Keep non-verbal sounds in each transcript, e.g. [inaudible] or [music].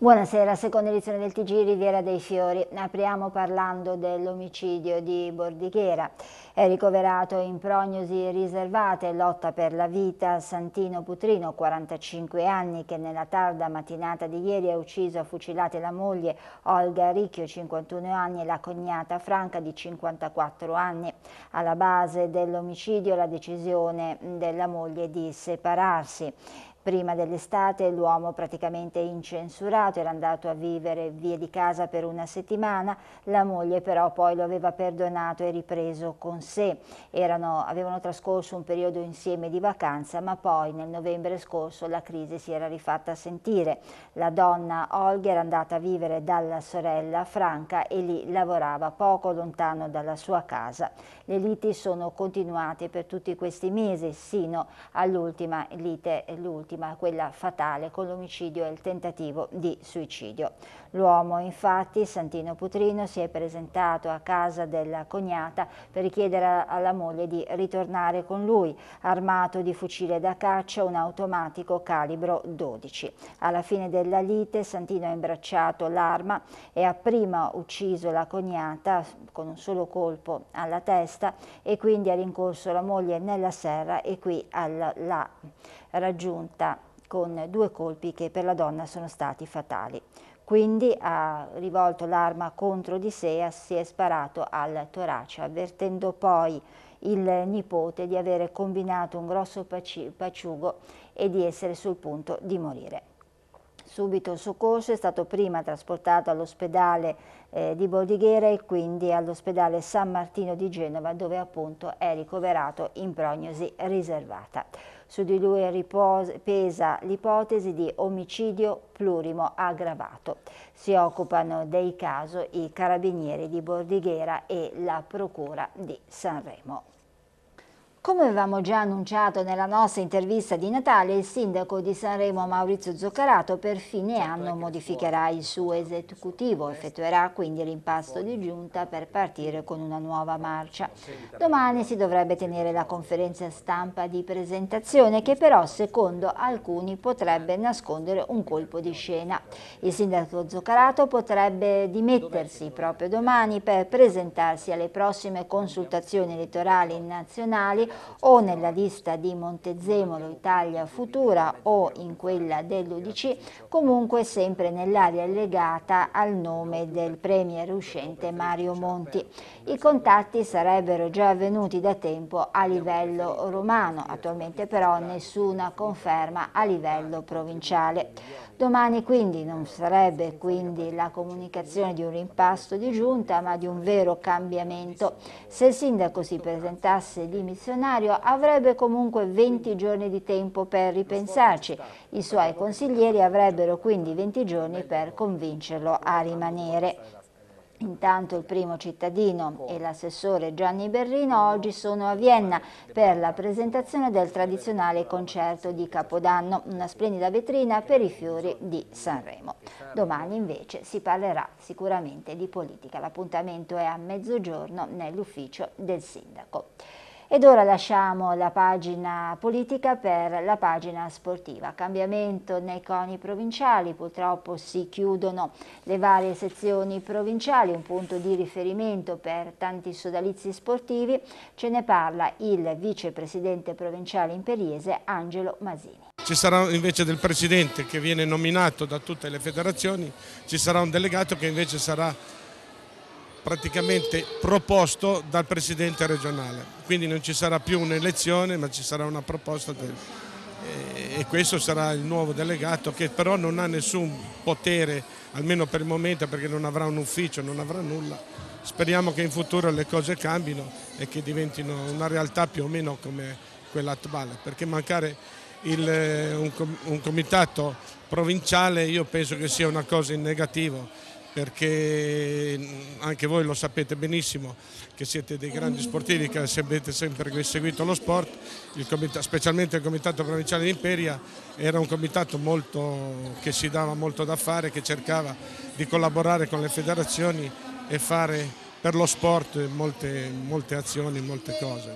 Buonasera, seconda edizione del TG Riviera dei Fiori. Apriamo parlando dell'omicidio di Bordighera. È ricoverato in prognosi riservate, lotta per la vita, Santino Putrino, 45 anni, che nella tarda mattinata di ieri ha ucciso a fucilate la moglie Olga Ricchio, 51 anni, e la cognata Franca di 54 anni. Alla base dell'omicidio la decisione della moglie di separarsi. Prima dell'estate l'uomo praticamente incensurato era andato a vivere via di casa per una settimana, la moglie però poi lo aveva perdonato e ripreso con sé. Erano, avevano trascorso un periodo insieme di vacanza ma poi nel novembre scorso la crisi si era rifatta sentire. La donna Olga era andata a vivere dalla sorella Franca e lì lavorava poco lontano dalla sua casa. Le liti sono continuate per tutti questi mesi sino all'ultima lite, l'ultima l'ultima, quella fatale, con l'omicidio e il tentativo di suicidio. L'uomo infatti, Santino Putrino, si è presentato a casa della cognata per richiedere alla moglie di ritornare con lui, armato di fucile da caccia, un automatico calibro 12. Alla fine della lite Santino ha imbracciato l'arma e ha prima ucciso la cognata con un solo colpo alla testa e quindi ha rincorso la moglie nella serra e qui l'ha raggiunta con due colpi che per la donna sono stati fatali. Quindi ha rivolto l'arma contro di sé e si è sparato al torace, avvertendo poi il nipote di avere combinato un grosso paciugo e di essere sul punto di morire. Subito il soccorso è stato prima trasportato all'ospedale eh, di Bordighera e quindi all'ospedale San Martino di Genova dove appunto è ricoverato in prognosi riservata. Su di lui ripose, pesa l'ipotesi di omicidio plurimo aggravato. Si occupano dei casi i carabinieri di Bordighera e la procura di Sanremo. Come avevamo già annunciato nella nostra intervista di Natale, il sindaco di Sanremo Maurizio Zuccarato per fine certo, anno modificherà il suo esecutivo, effettuerà quindi l'impasto di giunta per partire con una nuova marcia. Domani si dovrebbe tenere la conferenza stampa di presentazione che però secondo alcuni potrebbe nascondere un colpo di scena. Il sindaco Zuccarato potrebbe dimettersi proprio domani per presentarsi alle prossime consultazioni elettorali nazionali o nella lista di Montezemolo Italia Futura o in quella dell'Udc, comunque sempre nell'area legata al nome del premier uscente Mario Monti. I contatti sarebbero già avvenuti da tempo a livello romano, attualmente però nessuna conferma a livello provinciale. Domani quindi non sarebbe quindi la comunicazione di un rimpasto di giunta ma di un vero cambiamento. Se il sindaco si presentasse dimissionario avrebbe comunque 20 giorni di tempo per ripensarci. I suoi consiglieri avrebbero quindi 20 giorni per convincerlo a rimanere. Intanto il primo cittadino e l'assessore Gianni Berrino oggi sono a Vienna per la presentazione del tradizionale concerto di Capodanno, una splendida vetrina per i fiori di Sanremo. Domani invece si parlerà sicuramente di politica. L'appuntamento è a mezzogiorno nell'ufficio del sindaco. Ed ora lasciamo la pagina politica per la pagina sportiva. Cambiamento nei coni provinciali, purtroppo si chiudono le varie sezioni provinciali, un punto di riferimento per tanti sodalizi sportivi, ce ne parla il vicepresidente provinciale imperiese Angelo Masini. Ci sarà invece del presidente che viene nominato da tutte le federazioni, ci sarà un delegato che invece sarà praticamente proposto dal presidente regionale, quindi non ci sarà più un'elezione ma ci sarà una proposta del, eh, e questo sarà il nuovo delegato che però non ha nessun potere, almeno per il momento perché non avrà un ufficio, non avrà nulla. Speriamo che in futuro le cose cambino e che diventino una realtà più o meno come quella attuale, perché mancare il, eh, un, un comitato provinciale io penso che sia una cosa in negativo perché mm, anche voi lo sapete benissimo che siete dei grandi sportivi che avete sempre seguito lo sport, il comitato, specialmente il comitato provinciale di Imperia era un comitato molto, che si dava molto da fare, che cercava di collaborare con le federazioni e fare per lo sport molte, molte azioni, molte cose.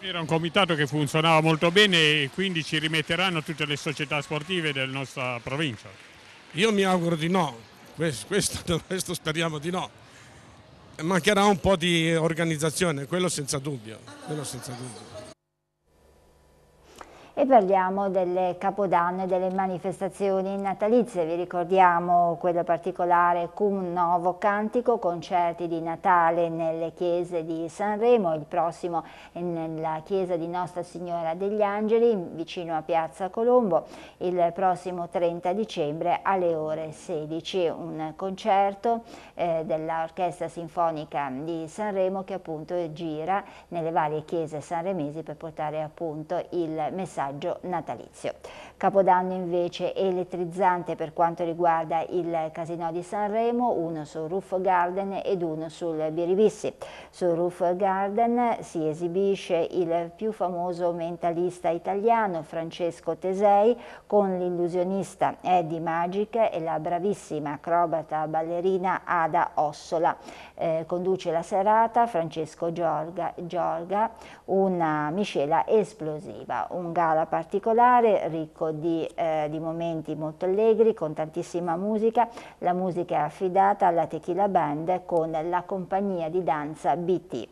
Era un comitato che funzionava molto bene e quindi ci rimetteranno tutte le società sportive della nostra provincia. Io mi auguro di no, questo, questo, [laughs] questo speriamo di no. Mancherà un po' di organizzazione, quello senza dubbio. Quello senza dubbio e parliamo del Capodanno e delle manifestazioni natalizie. Vi ricordiamo quello particolare Cum Novo Cantico, concerti di Natale nelle chiese di Sanremo, il prossimo è nella chiesa di Nostra Signora degli Angeli vicino a Piazza Colombo, il prossimo 30 dicembre alle ore 16, un concerto eh, dell'Orchestra Sinfonica di Sanremo che appunto gira nelle varie chiese sanremesi per portare appunto il messaggio messaggio natalizio. Capodanno invece elettrizzante per quanto riguarda il Casino di Sanremo, uno sul Roof Garden ed uno sul Biribissi. Sul Roof Garden si esibisce il più famoso mentalista italiano Francesco Tesei con l'illusionista Eddie Magic e la bravissima acrobata ballerina Ada Ossola. Eh, conduce la serata Francesco Giorga, Giorga una miscela esplosiva, un gala sala particolare, ricco di, eh, di, momenti molto allegri, con tantissima musica. La musica è affidata alla Tequila Band con la compagnia di danza BT.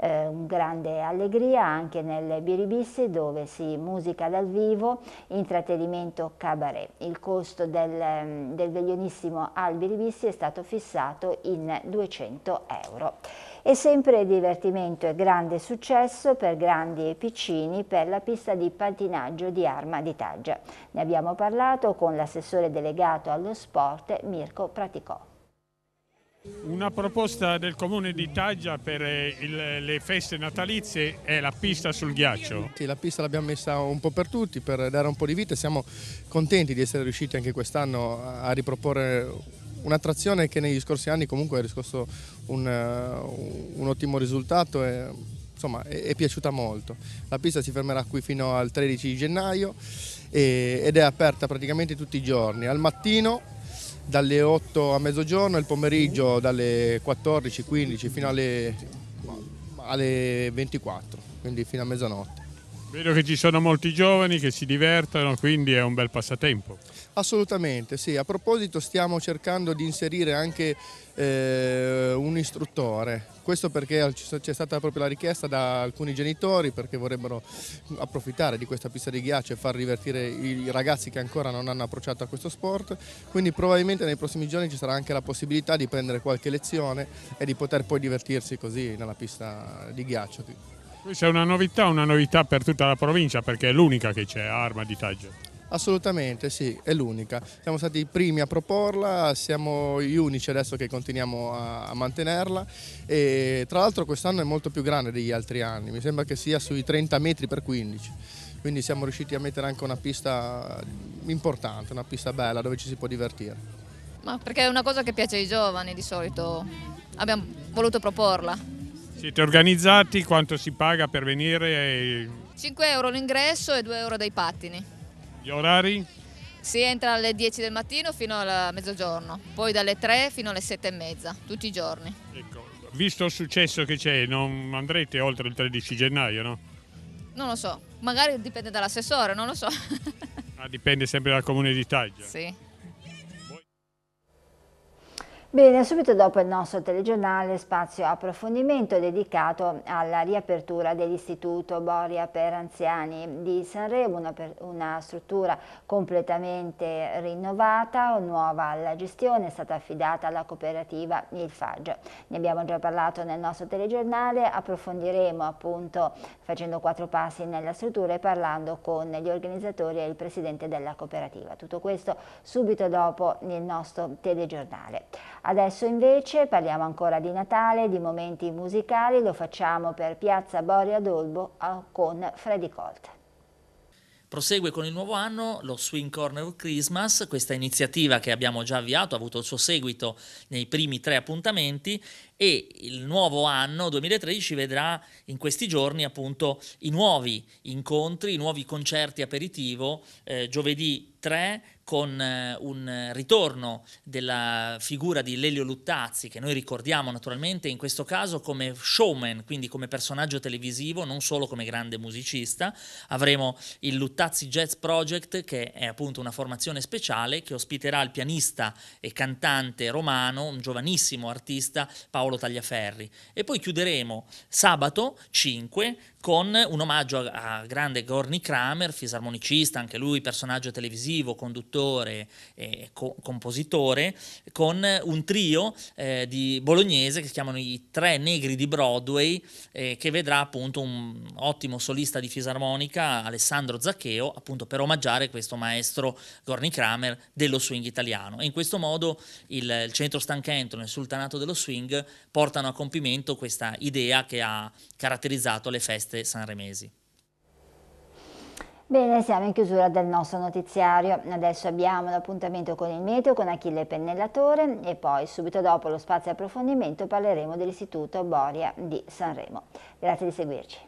Eh, un grande allegria anche nel Biribissi dove si musica dal vivo, intrattenimento cabaret. Il costo del, del veglionissimo al Biribissi è stato fissato in 200 euro. È sempre divertimento e grande successo per grandi e piccini per la pista di pattinaggio di Arma di Taggia. Ne abbiamo parlato con l'assessore delegato allo sport Mirko Praticò. Una proposta del comune di Taggia per eh, il, le feste natalizie è la pista sul ghiaccio. Sì, la pista l'abbiamo messa un po' per tutti per dare un po' di vita. Siamo contenti di essere riusciti anche quest'anno a riproporre un'attrazione che negli scorsi anni comunque ha riscosso un, uh, un ottimo risultato e insomma è, è, piaciuta molto. La pista si fermerà qui fino al 13 gennaio e, ed è aperta praticamente tutti i giorni, al mattino dalle 8 a mezzogiorno, il pomeriggio dalle 14, 15 fino alle, alle 24, quindi fino a mezzanotte. Vedo che ci sono molti giovani che si divertono, quindi è un bel passatempo. Assolutamente, sì. A proposito stiamo cercando di inserire anche eh, un istruttore, questo perché c'è stata proprio la richiesta da alcuni genitori perché vorrebbero approfittare di questa pista di ghiaccio e far divertire i ragazzi che ancora non hanno approcciato a questo sport, quindi probabilmente nei prossimi giorni ci sarà anche la possibilità di prendere qualche lezione e di poter poi divertirsi così nella pista di ghiaccio. Questa è una novità, una novità per tutta la provincia perché è l'unica che c'è arma di taggio. Assolutamente sì, è l'unica. Siamo stati i primi a proporla, siamo gli unici adesso che continuiamo a, a mantenerla e tra l'altro quest'anno è molto più grande degli altri anni, mi sembra che sia sui 30 metri per 15, quindi siamo riusciti a mettere anche una pista importante, una pista bella dove ci si può divertire. Ma perché è una cosa che piace ai giovani di solito, abbiamo voluto proporla. Siete organizzati, quanto si paga per venire? 5 euro l'ingresso e 2 euro dei pattini. Gli orari? Si entra alle 10 del mattino fino a mezzogiorno, poi dalle 3 fino alle 7 e mezza, tutti i giorni. Ecco, visto il successo che c'è, non andrete oltre il 13 gennaio, no? Non lo so, magari dipende dall'assessore, non lo so. ah, dipende sempre dal comune di Taglia. Sì. Bene, subito dopo il nostro telegiornale spazio approfondimento dedicato alla riapertura dell'Istituto Boria per Anziani di Sanremo, una, per, una struttura completamente rinnovata, nuova alla gestione, è stata affidata alla cooperativa Il Faggio. Ne abbiamo già parlato nel nostro telegiornale, approfondiremo appunto facendo quattro passi nella struttura e parlando con gli organizzatori e il presidente della cooperativa. Tutto questo subito dopo il nostro telegiornale. Adesso invece parliamo ancora di Natale, di momenti musicali, lo facciamo per Piazza Boria Dolbo con Freddy Colt. Prosegue con il nuovo anno lo Swing Corner Christmas, questa iniziativa che abbiamo già avviato, ha avuto il suo seguito nei primi tre appuntamenti e il nuovo anno 2013 vedrà in questi giorni appunto i nuovi incontri, i nuovi concerti aperitivo, eh, giovedì 3 con eh, un ritorno della figura di Lelio Luttazzi, che noi ricordiamo naturalmente in questo caso come showman, quindi come personaggio televisivo, non solo come grande musicista. Avremo il Luttazzi Jazz Project, che è appunto una formazione speciale che ospiterà il pianista e cantante romano, un giovanissimo artista, Paolo Paolo Tagliaferri. E poi chiuderemo sabato 5 con un omaggio a, a grande Gorni Kramer, fisarmonicista, anche lui personaggio televisivo, conduttore e co- compositore, con un trio eh, di bolognese che si chiamano i Tre Negri di Broadway, eh, che vedrà appunto un ottimo solista di fisarmonica, Alessandro Zaccheo, appunto per omaggiare questo maestro Gorni Kramer dello swing italiano. E in questo modo il, il centro stanchetto il sultanato dello swing portano a compimento questa idea che ha caratterizzato le feste sanremesi. Bene, siamo in chiusura del nostro notiziario. Adesso abbiamo l'appuntamento con il meteo con Achille Pennellatore e poi subito dopo lo spazio approfondimento parleremo dell'Istituto Boria di Sanremo. Grazie di seguirci.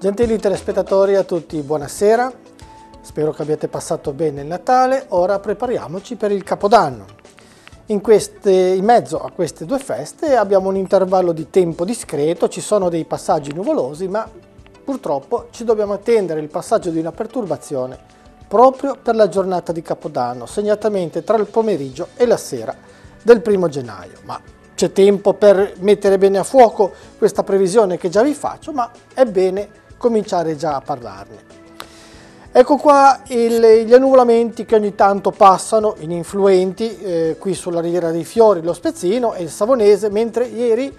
Gentili telespettatori a tutti, buonasera. Spero che abbiate passato bene il Natale. Ora prepariamoci per il Capodanno. In, queste, in, mezzo a queste due feste abbiamo un intervallo di tempo discreto, ci sono dei passaggi nuvolosi, ma purtroppo ci dobbiamo attendere il passaggio di una perturbazione proprio per la giornata di Capodanno, segnatamente tra il pomeriggio e la sera del primo gennaio. Ma c'è tempo per mettere bene a fuoco questa previsione che già vi faccio, ma è bene cominciare già a parlarne. Ecco qua il, gli annuvolamenti che ogni tanto passano in influenti, eh, qui sulla Riviera dei Fiori, lo Spezzino e il Savonese, mentre ieri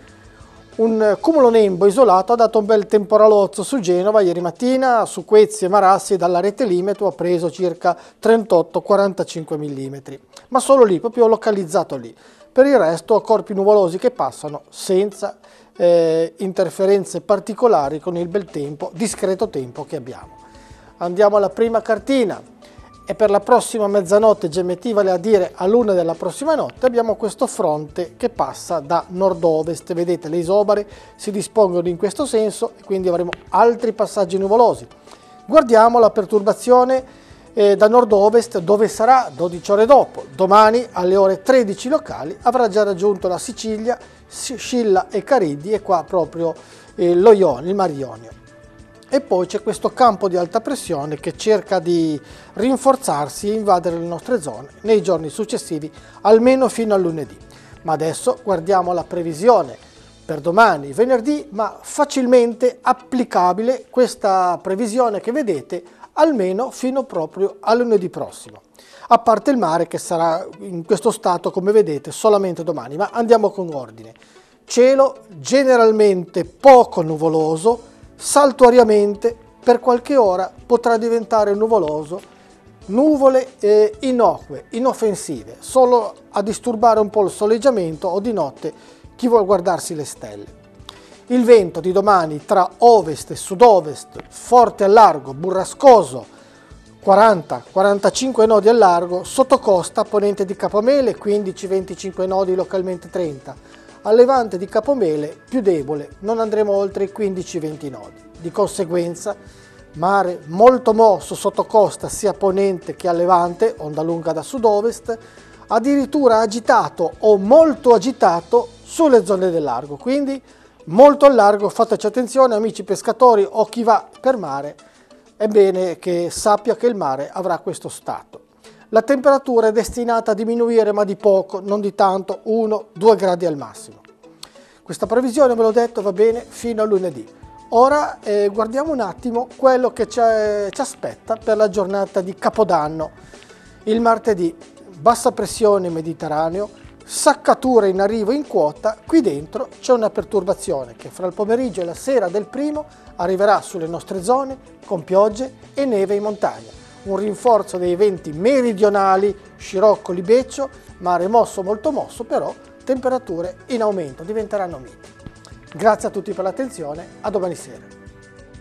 un cumulonembo isolato ha dato un bel temporalozzo su Genova ieri mattina, su Quezzi e Marassi dalla rete Limeto ha preso circa 38-45 mm, ma solo lì, proprio localizzato lì per il resto corpi nuvolosi che passano senza eh, interferenze particolari con il bel tempo, discreto tempo che abbiamo. Andiamo alla prima cartina e per la prossima mezzanotte GMT vale a dire a luna della prossima notte abbiamo questo fronte che passa da nord-ovest, vedete le isobare si dispongono in questo senso e quindi avremo altri passaggi nuvolosi. Guardiamo la perturbazione eh, da nord-ovest dove sarà 12 ore dopo. Domani alle ore 13 locali avrà già raggiunto la Sicilia, Scilla e Caridi e qua proprio eh, lo Ion, il Mar Ionio. E poi c'è questo campo di alta pressione che cerca di rinforzarsi e invadere le nostre zone nei giorni successivi, almeno fino a lunedì. Ma adesso guardiamo la previsione per domani, venerdì, ma facilmente applicabile questa previsione che vedete almeno fino proprio a lunedì prossimo. A parte il mare che sarà in questo stato, come vedete, solamente domani, ma andiamo con ordine. Cielo generalmente poco nuvoloso, saltuariamente per qualche ora potrà diventare nuvoloso nuvole eh, innocue, inoffensive, solo a disturbare un po' il soleggiamento o di notte chi vuole guardarsi le stelle. Il vento di domani tra ovest e sud-ovest, forte al largo, burrascoso, 40-45 nodi al largo, sottocosta ponente di Capomele 15-25 nodi, localmente 30. Al levante di Capomele più debole, non andremo oltre i 15-20 nodi. Di conseguenza mare molto mosso sottocosta sia a ponente che a levante, onda lunga da sud-ovest, addirittura agitato o molto agitato sulle zone del largo, quindi molto al largo, fateci attenzione amici pescatori o chi va per mare, è bene che sappia che il mare avrà questo stato. La temperatura è destinata a diminuire ma di poco, non di tanto, 1-2 gradi al massimo. Questa previsione, ve l'ho detto, va bene fino a lunedì. Ora eh, guardiamo un attimo quello che ci eh, aspetta per la giornata di Capodanno. Il martedì, bassa pressione mediterraneo, saccature in arrivo in quota, qui dentro c'è una perturbazione che fra il pomeriggio e la sera del primo arriverà sulle nostre zone con piogge e neve in montagna. Un rinforzo dei venti meridionali, Scirocco, Libeccio, mare mosso molto mosso, però temperature in aumento, diventeranno miti. Grazie a tutti per l'attenzione, a domani sera.